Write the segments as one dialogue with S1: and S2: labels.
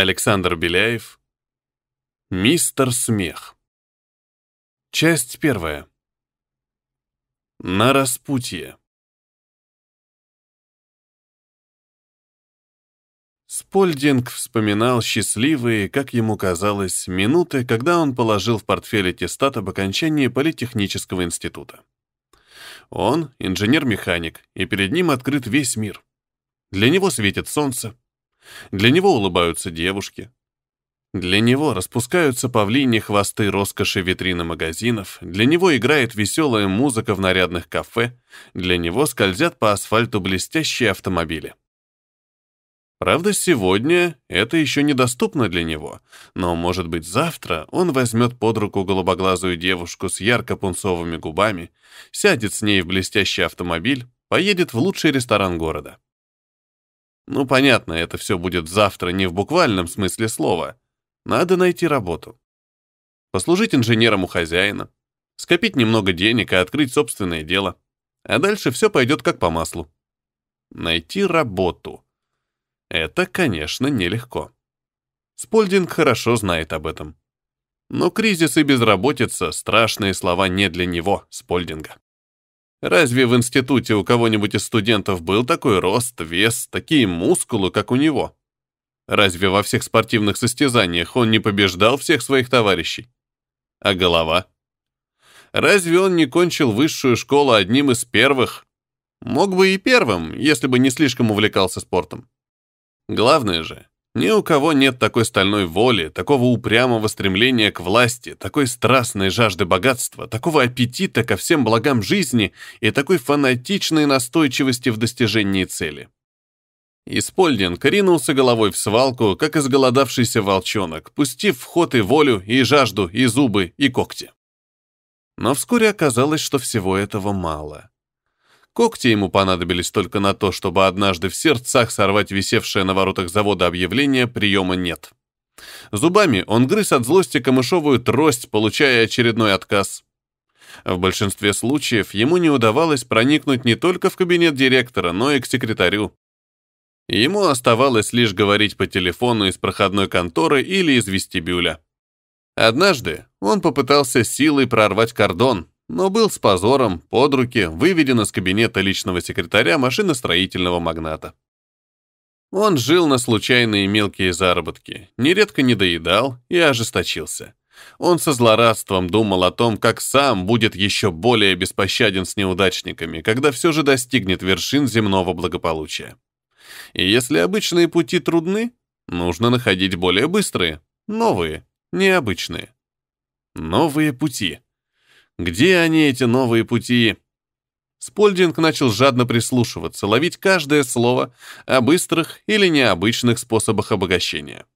S1: Александр Беляев. Мистер Смех. Часть первая. На распутье. Спольдинг вспоминал счастливые, как ему казалось, минуты, когда он положил в портфель аттестат об окончании Политехнического института. Он — инженер-механик, и перед ним открыт весь мир. Для него светит солнце, для него улыбаются девушки. Для него распускаются павлини хвосты роскоши витрины магазинов, для него играет веселая музыка в нарядных кафе, для него скользят по асфальту блестящие автомобили. Правда, сегодня это еще недоступно для него, но, может быть, завтра он возьмет под руку голубоглазую девушку с ярко-пунцовыми губами, сядет с ней в блестящий автомобиль, поедет в лучший ресторан города. Ну, понятно, это все будет завтра не в буквальном смысле слова. Надо найти работу. Послужить инженером у хозяина, скопить немного денег и открыть собственное дело. А дальше все пойдет как по маслу. Найти работу. Это, конечно, нелегко. Спольдинг хорошо знает об этом. Но кризис и безработица — страшные слова не для него, Спольдинга. Разве в институте у кого-нибудь из студентов был такой рост, вес, такие мускулы, как у него? Разве во всех спортивных состязаниях он не побеждал всех своих товарищей? А голова? Разве он не кончил высшую школу одним из первых? Мог бы и первым, если бы не слишком увлекался спортом. Главное же, ни у кого нет такой стальной воли, такого упрямого стремления к власти, такой страстной жажды богатства, такого аппетита ко всем благам жизни и такой фанатичной настойчивости в достижении цели. Испольдинг коринулся головой в свалку, как изголодавшийся волчонок, пустив в ход и волю, и жажду, и зубы, и когти. Но вскоре оказалось, что всего этого мало. Когти ему понадобились только на то, чтобы однажды в сердцах сорвать висевшее на воротах завода объявление «приема нет». Зубами он грыз от злости камышовую трость, получая очередной отказ. В большинстве случаев ему не удавалось проникнуть не только в кабинет директора, но и к секретарю. Ему оставалось лишь говорить по телефону из проходной конторы или из вестибюля. Однажды он попытался силой прорвать кордон, но был с позором под руки выведен из кабинета личного секретаря машиностроительного магната. Он жил на случайные мелкие заработки, нередко недоедал и ожесточился. Он со злорадством думал о том, как сам будет еще более беспощаден с неудачниками, когда все же достигнет вершин земного благополучия. И если обычные пути трудны, нужно находить более быстрые, новые, необычные. Новые пути. Где они, эти новые пути? Спольдинг начал жадно прислушиваться, ловить каждое слово о быстрых или необычных способах обогащения.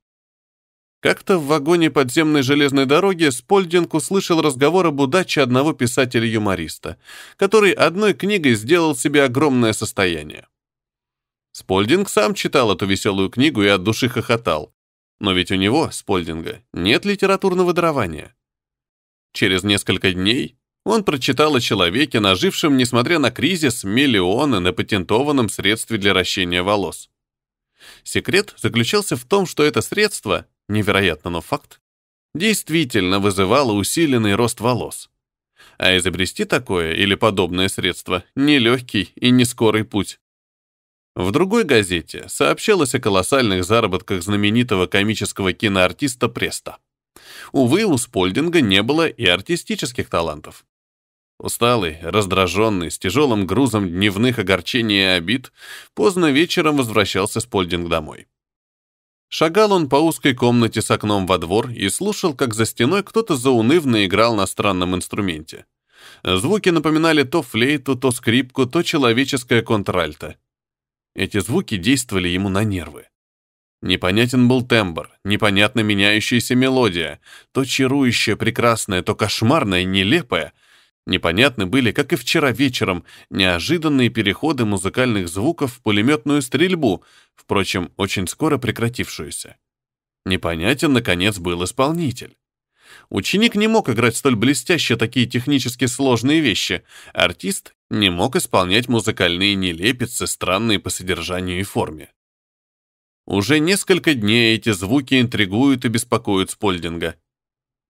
S1: Как-то в вагоне подземной железной дороги Спольдинг услышал разговор об удаче одного писателя-юмориста, который одной книгой сделал себе огромное состояние. Спольдинг сам читал эту веселую книгу и от души хохотал. Но ведь у него, Спольдинга, нет литературного дарования. Через несколько дней он прочитал о человеке, нажившем, несмотря на кризис, миллионы на патентованном средстве для ращения волос. Секрет заключался в том, что это средство, невероятно, но факт, действительно вызывало усиленный рост волос. А изобрести такое или подобное средство – нелегкий и нескорый путь. В другой газете сообщалось о колоссальных заработках знаменитого комического киноартиста Преста. Увы, у Спольдинга не было и артистических талантов. Усталый, раздраженный, с тяжелым грузом дневных огорчений и обид, поздно вечером возвращался Спольдинг домой. Шагал он по узкой комнате с окном во двор и слушал, как за стеной кто-то заунывно играл на странном инструменте. Звуки напоминали то флейту, то скрипку, то человеческое контральто. Эти звуки действовали ему на нервы. Непонятен был тембр, непонятно меняющаяся мелодия, то чарующая прекрасная, то кошмарная нелепая. Непонятны были, как и вчера вечером, неожиданные переходы музыкальных звуков в пулеметную стрельбу, впрочем, очень скоро прекратившуюся. Непонятен, наконец, был исполнитель. Ученик не мог играть столь блестяще такие технически сложные вещи, артист не мог исполнять музыкальные нелепицы, странные по содержанию и форме. Уже несколько дней эти звуки интригуют и беспокоят Спольдинга.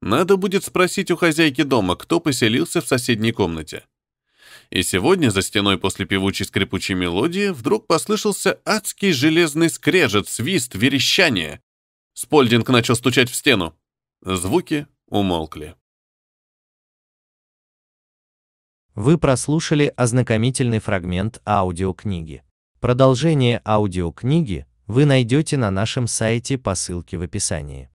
S1: Надо будет спросить у хозяйки дома, кто поселился в соседней комнате. И сегодня за стеной после певучей скрипучей мелодии вдруг послышался адский железный скрежет, свист, верещание. Спольдинг начал стучать в стену. Звуки умолкли. Вы прослушали ознакомительный фрагмент аудиокниги. Продолжение аудиокниги – вы найдете на нашем сайте по ссылке в описании.